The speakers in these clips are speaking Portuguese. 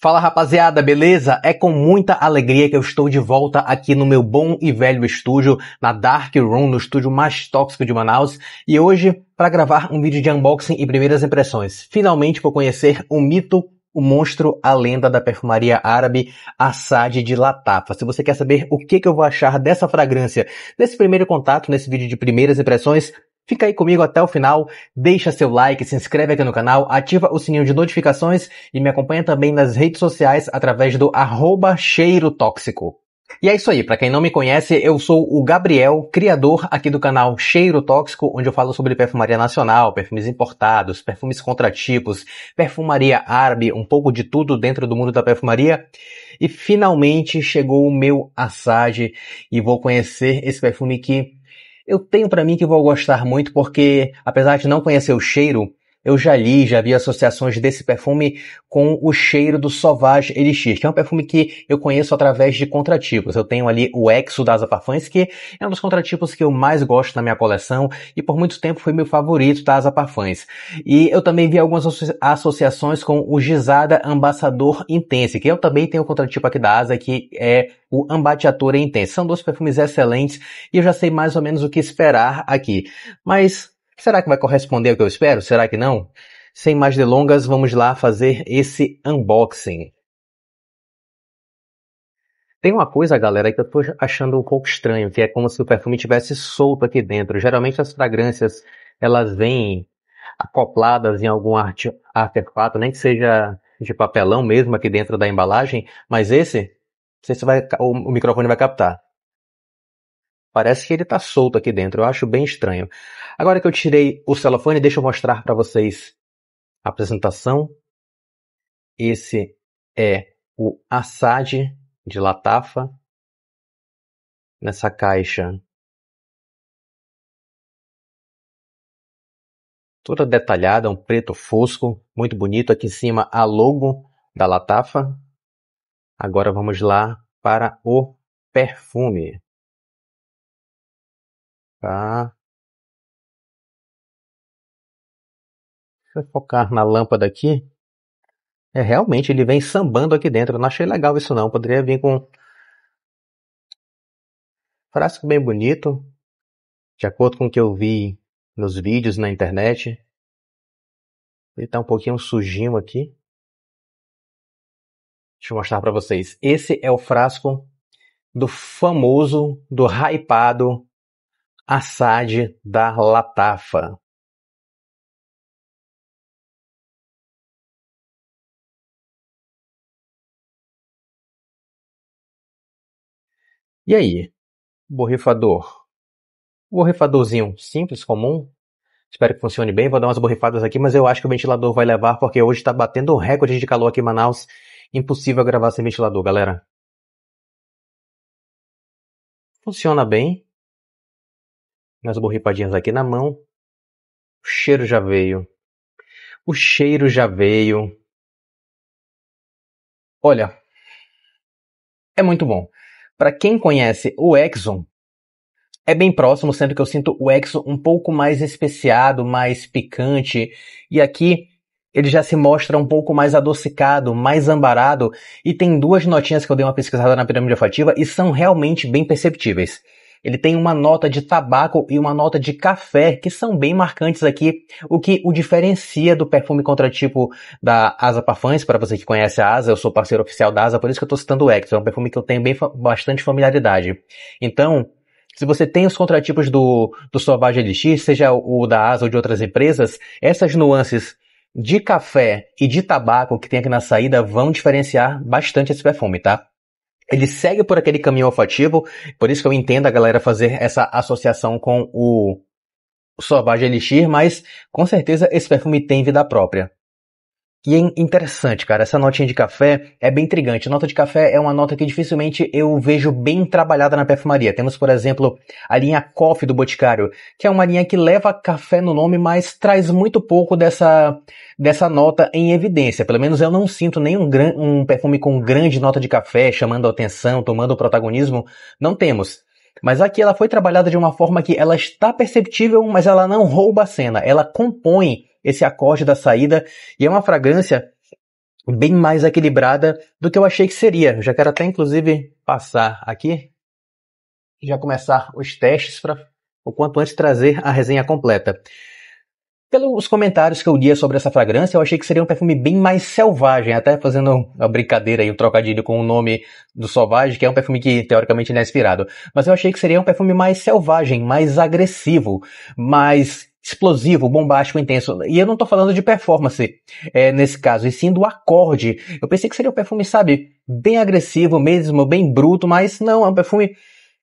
Fala rapaziada, beleza? É com muita alegria que eu estou de volta aqui no meu bom e velho estúdio, na Dark Room, no estúdio mais tóxico de Manaus, e hoje para gravar um vídeo de unboxing e primeiras impressões. Finalmente vou conhecer o mito, o monstro, a lenda da perfumaria árabe Assad de Latafa. Se você quer saber o que, que eu vou achar dessa fragrância nesse primeiro contato, nesse vídeo de primeiras impressões, Fica aí comigo até o final, deixa seu like, se inscreve aqui no canal, ativa o sininho de notificações e me acompanha também nas redes sociais através do arroba cheiro tóxico. E é isso aí, para quem não me conhece, eu sou o Gabriel, criador aqui do canal Cheiro Tóxico, onde eu falo sobre perfumaria nacional, perfumes importados, perfumes contratipos, perfumaria árabe, um pouco de tudo dentro do mundo da perfumaria. E finalmente chegou o meu Assage e vou conhecer esse perfume que eu tenho para mim que vou gostar muito porque, apesar de não conhecer o cheiro, eu já li, já vi associações desse perfume com o cheiro do Sauvage Elixir, que é um perfume que eu conheço através de contratipos. Eu tenho ali o Exo das Parfums, que é um dos contratipos que eu mais gosto na minha coleção e por muito tempo foi meu favorito das Parfums. E eu também vi algumas associações com o Gizada Ambassador Intense, que eu também tenho o contratipo aqui da Asa, que é o Ambatiatura Intense. São dois perfumes excelentes e eu já sei mais ou menos o que esperar aqui. Mas Será que vai corresponder ao que eu espero? Será que não? Sem mais delongas, vamos lá fazer esse unboxing. Tem uma coisa, galera, que eu tô achando um pouco estranho, que é como se o perfume tivesse solto aqui dentro. Geralmente as fragrâncias, elas vêm acopladas em algum arte, artefato, nem que seja de papelão mesmo aqui dentro da embalagem, mas esse, não sei se vai, o, o microfone vai captar. Parece que ele tá solto aqui dentro, eu acho bem estranho. Agora que eu tirei o celofane, deixa eu mostrar para vocês a apresentação. Esse é o Assad de Latafa. Nessa caixa toda detalhada, um preto fosco, muito bonito. Aqui em cima a logo da Latafa. Agora vamos lá para o perfume. Tá? Deixa eu focar na lâmpada aqui. É, realmente ele vem sambando aqui dentro. Eu não achei legal isso não. Poderia vir com frasco bem bonito, de acordo com o que eu vi nos vídeos na internet. Ele tá um pouquinho sujinho aqui. Deixa eu mostrar para vocês. Esse é o frasco do famoso, do hypado Assad da Latafa E aí, borrifador? Borrifadorzinho simples, comum? Espero que funcione bem. Vou dar umas borrifadas aqui, mas eu acho que o ventilador vai levar porque hoje está batendo o recorde de calor aqui em Manaus. Impossível gravar sem ventilador, galera. Funciona bem. Minhas borrifadinhas aqui na mão. O cheiro já veio. O cheiro já veio. Olha, é muito bom. Para quem conhece o Exxon, é bem próximo, sendo que eu sinto o Exxon um pouco mais especiado, mais picante. E aqui ele já se mostra um pouco mais adocicado, mais ambarado. E tem duas notinhas que eu dei uma pesquisada na pirâmide olfativa e são realmente bem perceptíveis. Ele tem uma nota de tabaco e uma nota de café que são bem marcantes aqui, o que o diferencia do perfume contratipo da Asa Parfums. Para você que conhece a Asa, eu sou parceiro oficial da Asa, por isso que eu estou citando o Ecto. É um perfume que eu tenho bem, bastante familiaridade. Então, se você tem os contratipos do, do Sauvage Elixir, seja o da Asa ou de outras empresas, essas nuances de café e de tabaco que tem aqui na saída vão diferenciar bastante esse perfume, tá? ele segue por aquele caminho olfativo, por isso que eu entendo a galera fazer essa associação com o Sauvage Elixir, mas com certeza esse perfume tem vida própria. E é interessante, cara, essa notinha de café é bem intrigante. Nota de café é uma nota que dificilmente eu vejo bem trabalhada na perfumaria. Temos, por exemplo, a linha Coffee do Boticário, que é uma linha que leva café no nome, mas traz muito pouco dessa, dessa nota em evidência. Pelo menos eu não sinto nenhum gran, um perfume com grande nota de café chamando a atenção, tomando protagonismo. Não temos. Mas aqui ela foi trabalhada de uma forma que ela está perceptível, mas ela não rouba a cena. Ela compõe esse acorde da saída, e é uma fragrância bem mais equilibrada do que eu achei que seria. Eu já quero até inclusive passar aqui e já começar os testes para o quanto antes trazer a resenha completa. Pelos comentários que eu lia sobre essa fragrância, eu achei que seria um perfume bem mais selvagem, até fazendo a brincadeira e o trocadilho com o nome do Sauvage, que é um perfume que teoricamente não é inspirado. Mas eu achei que seria um perfume mais selvagem, mais agressivo, mais explosivo, bombástico, intenso. E eu não tô falando de performance é, nesse caso, e sim do acorde. Eu pensei que seria um perfume, sabe, bem agressivo mesmo, bem bruto, mas não, é um perfume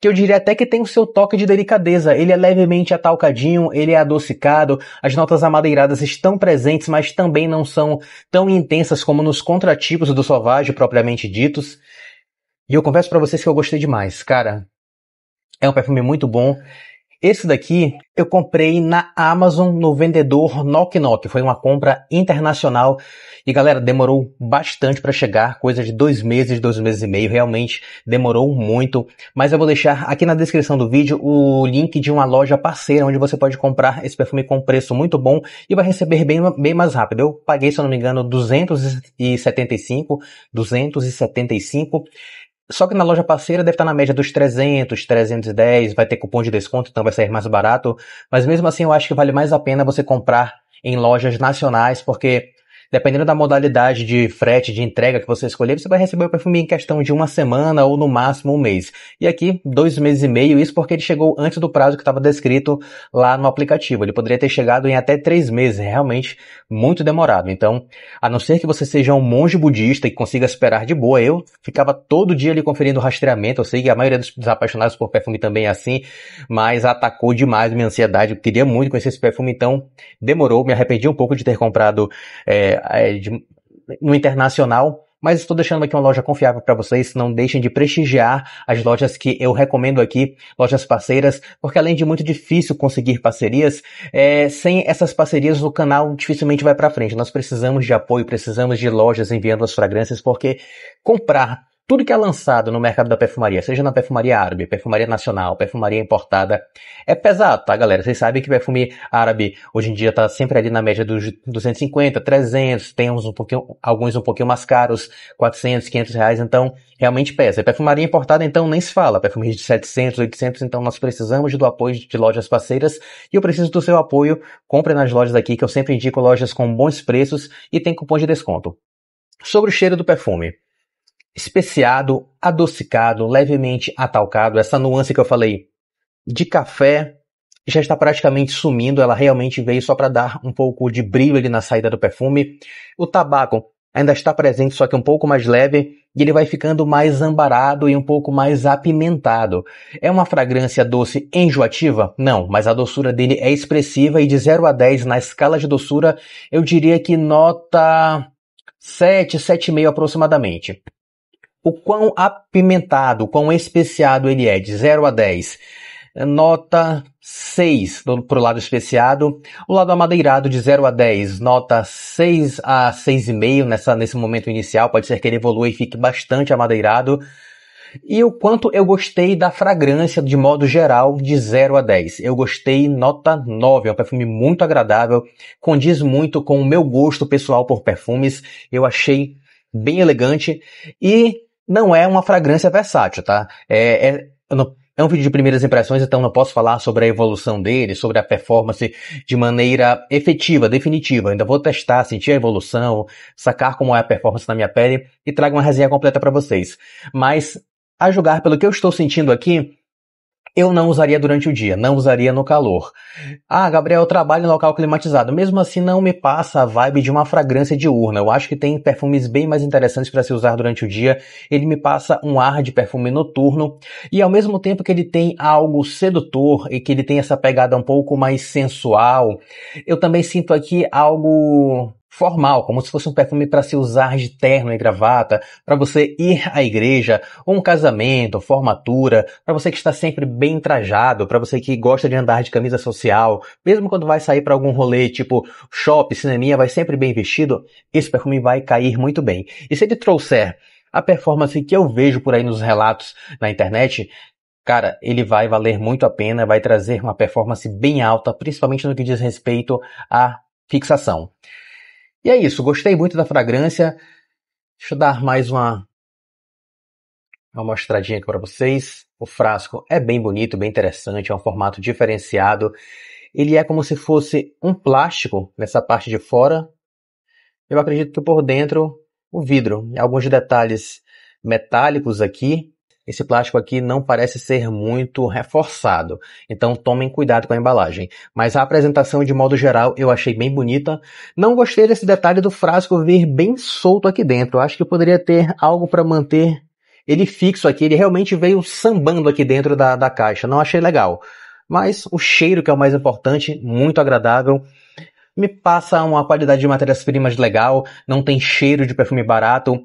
que eu diria até que tem o seu toque de delicadeza. Ele é levemente atalcadinho, ele é adocicado, as notas amadeiradas estão presentes, mas também não são tão intensas como nos contratipos do Sauvage propriamente ditos. E eu confesso para vocês que eu gostei demais, cara. É um perfume muito bom. Esse daqui eu comprei na Amazon no vendedor Knock Knock. Foi uma compra internacional e galera, demorou bastante para chegar, coisa de dois meses, dois meses e meio. Realmente demorou muito. Mas eu vou deixar aqui na descrição do vídeo o link de uma loja parceira onde você pode comprar esse perfume com preço muito bom e vai receber bem, bem mais rápido. Eu paguei, se eu não me engano, 275, 275 só que na loja parceira deve estar na média dos 300, 310, vai ter cupom de desconto, então vai sair mais barato. Mas mesmo assim, eu acho que vale mais a pena você comprar em lojas nacionais, porque Dependendo da modalidade de frete, de entrega que você escolher, você vai receber o perfume em questão de uma semana ou no máximo um mês. E aqui, dois meses e meio, isso porque ele chegou antes do prazo que estava descrito lá no aplicativo. Ele poderia ter chegado em até três meses, é realmente muito demorado. Então, a não ser que você seja um monge budista e consiga esperar de boa, eu ficava todo dia ali conferindo o rastreamento. Eu sei que a maioria dos apaixonados por perfume também é assim, mas atacou demais minha ansiedade. Eu queria muito conhecer esse perfume, então demorou. Me arrependi um pouco de ter comprado. É, é, de, no internacional, mas estou deixando aqui uma loja confiável para vocês. Não deixem de prestigiar as lojas que eu recomendo aqui, lojas parceiras, porque além de muito difícil conseguir parcerias, é, sem essas parcerias o canal dificilmente vai para frente. Nós precisamos de apoio, precisamos de lojas enviando as fragrâncias, porque comprar tudo que é lançado no mercado da perfumaria, seja na perfumaria árabe, perfumaria nacional, perfumaria importada, é pesado, tá, galera? Vocês sabem que perfume árabe hoje em dia tá sempre ali na média dos 250, 300, tem uns um pouquinho, alguns um pouquinho mais caros, 400, 500 reais, então realmente pesa. É perfumaria importada, então, nem se fala. Perfumes de 700, 800, então nós precisamos do apoio de lojas parceiras e eu preciso do seu apoio. Compre nas lojas aqui, que eu sempre indico lojas com bons preços e tem cupom de desconto. Sobre o cheiro do perfume especiado, adocicado, levemente atalcado, essa nuance que eu falei de café já está praticamente sumindo, ela realmente veio só para dar um pouco de brilho ali na saída do perfume. O tabaco ainda está presente, só que um pouco mais leve, e ele vai ficando mais ambarado e um pouco mais apimentado. É uma fragrância doce enjoativa? Não, mas a doçura dele é expressiva e de 0 a 10 na escala de doçura, eu diria que nota 7, 7,5 aproximadamente o quão apimentado, o quão especiado ele é, de 0 a 10. Nota 6 para o lado especiado. O lado amadeirado de 0 a 10, nota 6 a 6,5 nessa, nesse momento inicial. Pode ser que ele evolua e fique bastante amadeirado. E o quanto eu gostei da fragrância de modo geral de 0 a 10. Eu gostei nota 9, é um perfume muito agradável, condiz muito com o meu gosto pessoal por perfumes. Eu achei bem elegante e não é uma fragrância versátil, tá? É, é, é um vídeo de primeiras impressões, então não posso falar sobre a evolução dele, sobre a performance de maneira efetiva, definitiva. Ainda vou testar, sentir a evolução, sacar como é a performance na minha pele e trago uma resenha completa para vocês. Mas, a julgar pelo que eu estou sentindo aqui, eu não usaria durante o dia, não usaria no calor. Ah, Gabriel, eu trabalho em local climatizado. Mesmo assim, não me passa a vibe de uma fragrância diurna. Eu acho que tem perfumes bem mais interessantes para se usar durante o dia. Ele me passa um ar de perfume noturno e ao mesmo tempo que ele tem algo sedutor e que ele tem essa pegada um pouco mais sensual, eu também sinto aqui algo formal, como se fosse um perfume para se usar de terno e gravata, para você ir à igreja, ou um casamento, formatura, para você que está sempre bem trajado, para você que gosta de andar de camisa social, mesmo quando vai sair para algum rolê tipo shopping, cineminha, vai sempre bem vestido, esse perfume vai cair muito bem. E se ele trouxer a performance que eu vejo por aí nos relatos na internet, cara, ele vai valer muito a pena, vai trazer uma performance bem alta, principalmente no que diz respeito à fixação. E é isso, gostei muito da fragrância. Deixa eu dar mais uma, uma mostradinha aqui para vocês. O frasco é bem bonito, bem interessante, é um formato diferenciado. Ele é como se fosse um plástico nessa parte de fora. Eu acredito que por dentro o vidro, alguns detalhes metálicos aqui, esse plástico aqui não parece ser muito reforçado, então tomem cuidado com a embalagem. Mas a apresentação, de modo geral, eu achei bem bonita. Não gostei desse detalhe do frasco vir bem solto aqui dentro. acho que poderia ter algo para manter ele fixo aqui. Ele realmente veio sambando aqui dentro da, da caixa. Não achei legal. Mas o cheiro, que é o mais importante, muito agradável me passa uma qualidade de matérias-primas legal, não tem cheiro de perfume barato.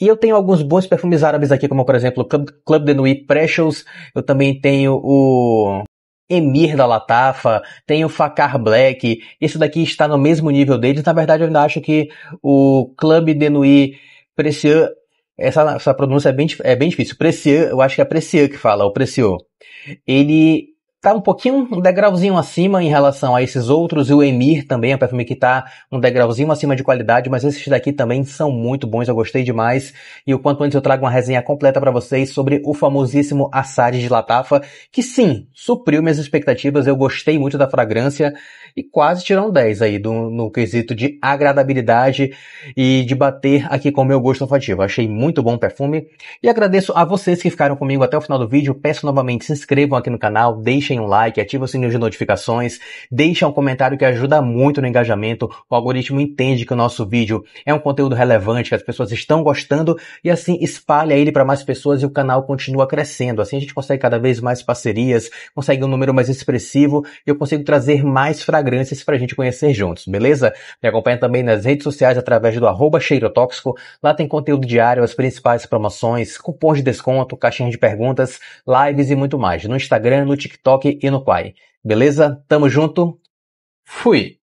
E eu tenho alguns bons perfumes árabes aqui, como por exemplo o Club, Club de Nuit Precious, eu também tenho o Emir da Latafa, Tenho o Fakar Black, esse daqui está no mesmo nível deles. Na verdade, eu ainda acho que o Club de Nuit Precieux, essa, essa pronúncia é bem, é bem difícil. Precieux, eu acho que é Precieux que fala, o Precieux. Ele está um pouquinho, um degrauzinho acima em relação a esses outros, e o Emir também é um perfume que está um degrauzinho acima de qualidade, mas esses daqui também são muito bons, eu gostei demais, e o quanto antes eu trago uma resenha completa para vocês sobre o famosíssimo Assad de Latafa, que sim, supriu minhas expectativas, eu gostei muito da fragrância, e quase tirou um 10 aí do, no quesito de agradabilidade e de bater aqui com o meu gosto olfativo. Achei muito bom o perfume, e agradeço a vocês que ficaram comigo até o final do vídeo, peço novamente se inscrevam aqui no canal, deixem deixem um like, ativem o sininho de notificações, deixem um comentário que ajuda muito no engajamento. O algoritmo entende que o nosso vídeo é um conteúdo relevante, que as pessoas estão gostando e assim espalha ele para mais pessoas e o canal continua crescendo. Assim a gente consegue cada vez mais parcerias, consegue um número mais expressivo e eu consigo trazer mais fragrâncias para a gente conhecer juntos, beleza? Me acompanha também nas redes sociais através do arroba cheirotóxico. Lá tem conteúdo diário, as principais promoções, cupons de desconto, caixinha de perguntas, lives e muito mais. No Instagram, no TikTok e no Quai. Beleza? Tamo junto. Fui!